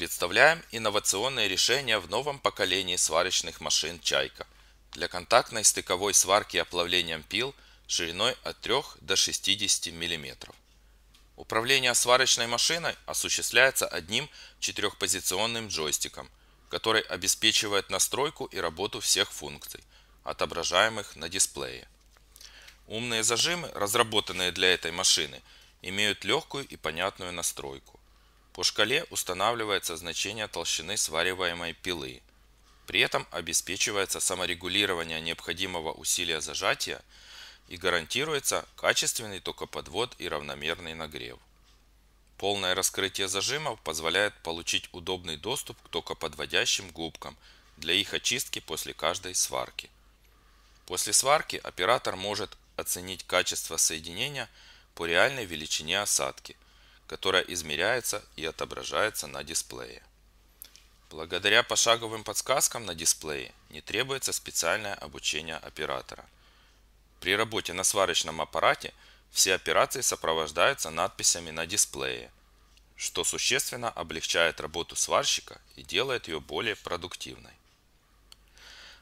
Представляем инновационные решения в новом поколении сварочных машин «Чайка». Для контактной стыковой сварки оплавлением пил шириной от 3 до 60 мм. Управление сварочной машиной осуществляется одним четырехпозиционным джойстиком, который обеспечивает настройку и работу всех функций, отображаемых на дисплее. Умные зажимы, разработанные для этой машины, имеют легкую и понятную настройку. По шкале устанавливается значение толщины свариваемой пилы. При этом обеспечивается саморегулирование необходимого усилия зажатия и гарантируется качественный токоподвод и равномерный нагрев. Полное раскрытие зажимов позволяет получить удобный доступ к токоподводящим губкам для их очистки после каждой сварки. После сварки оператор может оценить качество соединения по реальной величине осадки – которая измеряется и отображается на дисплее. Благодаря пошаговым подсказкам на дисплее не требуется специальное обучение оператора. При работе на сварочном аппарате все операции сопровождаются надписями на дисплее, что существенно облегчает работу сварщика и делает ее более продуктивной.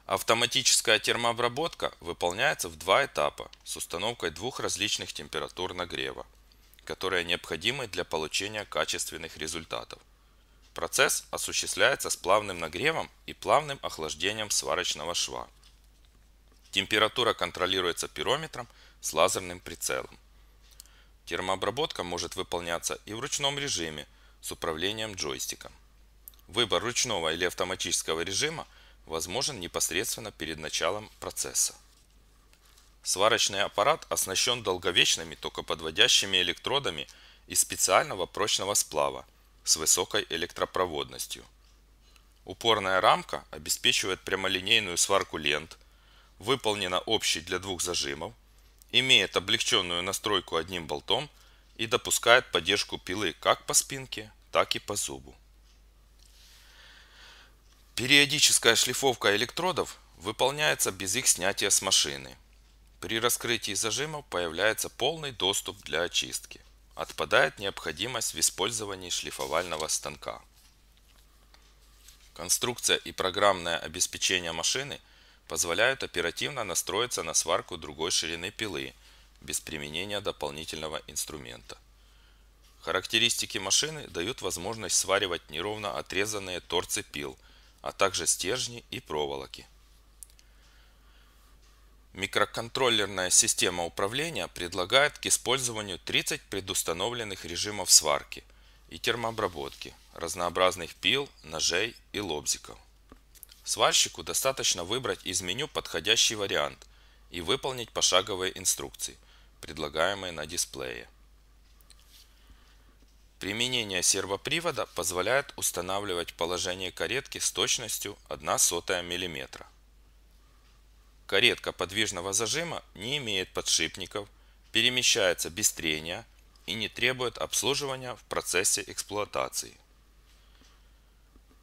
Автоматическая термообработка выполняется в два этапа с установкой двух различных температур нагрева – которые необходимы для получения качественных результатов. Процесс осуществляется с плавным нагревом и плавным охлаждением сварочного шва. Температура контролируется пирометром с лазерным прицелом. Термообработка может выполняться и в ручном режиме с управлением джойстиком. Выбор ручного или автоматического режима возможен непосредственно перед началом процесса. Сварочный аппарат оснащен долговечными токоподводящими электродами из специального прочного сплава с высокой электропроводностью. Упорная рамка обеспечивает прямолинейную сварку лент, выполнена общей для двух зажимов, имеет облегченную настройку одним болтом и допускает поддержку пилы как по спинке, так и по зубу. Периодическая шлифовка электродов выполняется без их снятия с машины – при раскрытии зажимов появляется полный доступ для очистки. Отпадает необходимость в использовании шлифовального станка. Конструкция и программное обеспечение машины позволяют оперативно настроиться на сварку другой ширины пилы без применения дополнительного инструмента. Характеристики машины дают возможность сваривать неровно отрезанные торцы пил, а также стержни и проволоки. Микроконтроллерная система управления предлагает к использованию 30 предустановленных режимов сварки и термообработки, разнообразных пил, ножей и лобзиков. Сварщику достаточно выбрать из меню подходящий вариант и выполнить пошаговые инструкции, предлагаемые на дисплее. Применение сервопривода позволяет устанавливать положение каретки с точностью 1 сотая миллиметра – Каретка подвижного зажима не имеет подшипников, перемещается без трения и не требует обслуживания в процессе эксплуатации.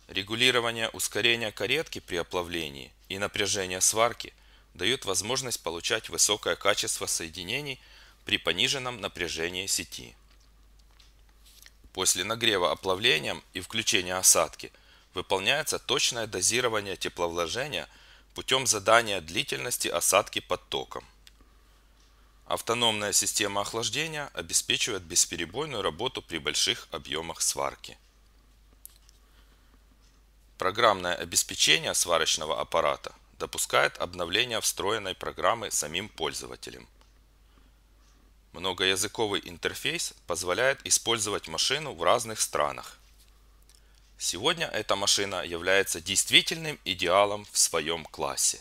Регулирование ускорения каретки при оплавлении и напряжения сварки дают возможность получать высокое качество соединений при пониженном напряжении сети. После нагрева оплавлением и включения осадки выполняется точное дозирование тепловложения – путем задания длительности осадки под током. Автономная система охлаждения обеспечивает бесперебойную работу при больших объемах сварки. Программное обеспечение сварочного аппарата допускает обновление встроенной программы самим пользователем. Многоязыковый интерфейс позволяет использовать машину в разных странах – Сегодня эта машина является действительным идеалом в своем классе.